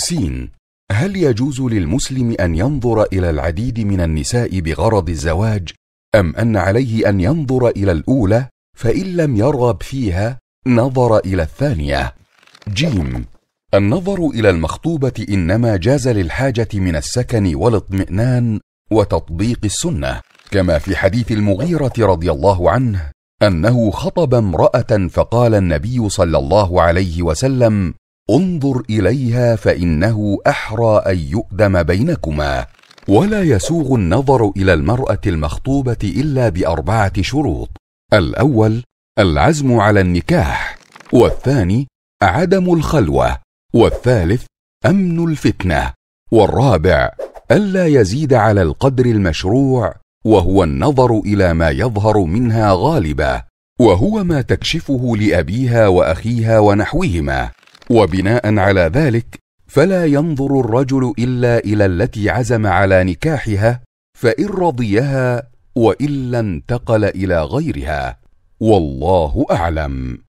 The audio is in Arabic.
سين هل يجوز للمسلم أن ينظر إلى العديد من النساء بغرض الزواج أم أن عليه أن ينظر إلى الأولى فإن لم يرغب فيها نظر إلى الثانية جيم النظر إلى المخطوبة إنما جاز للحاجة من السكن والاطمئنان وتطبيق السنة كما في حديث المغيرة رضي الله عنه أنه خطب امرأة فقال النبي صلى الله عليه وسلم انظر اليها فانه احرى ان يؤدم بينكما ولا يسوغ النظر الى المراه المخطوبه الا باربعه شروط الاول العزم على النكاح والثاني عدم الخلوه والثالث امن الفتنه والرابع الا يزيد على القدر المشروع وهو النظر الى ما يظهر منها غالبا وهو ما تكشفه لابيها واخيها ونحوهما وبناء على ذلك فلا ينظر الرجل الا الى التي عزم على نكاحها فان رضيها والا انتقل الى غيرها والله اعلم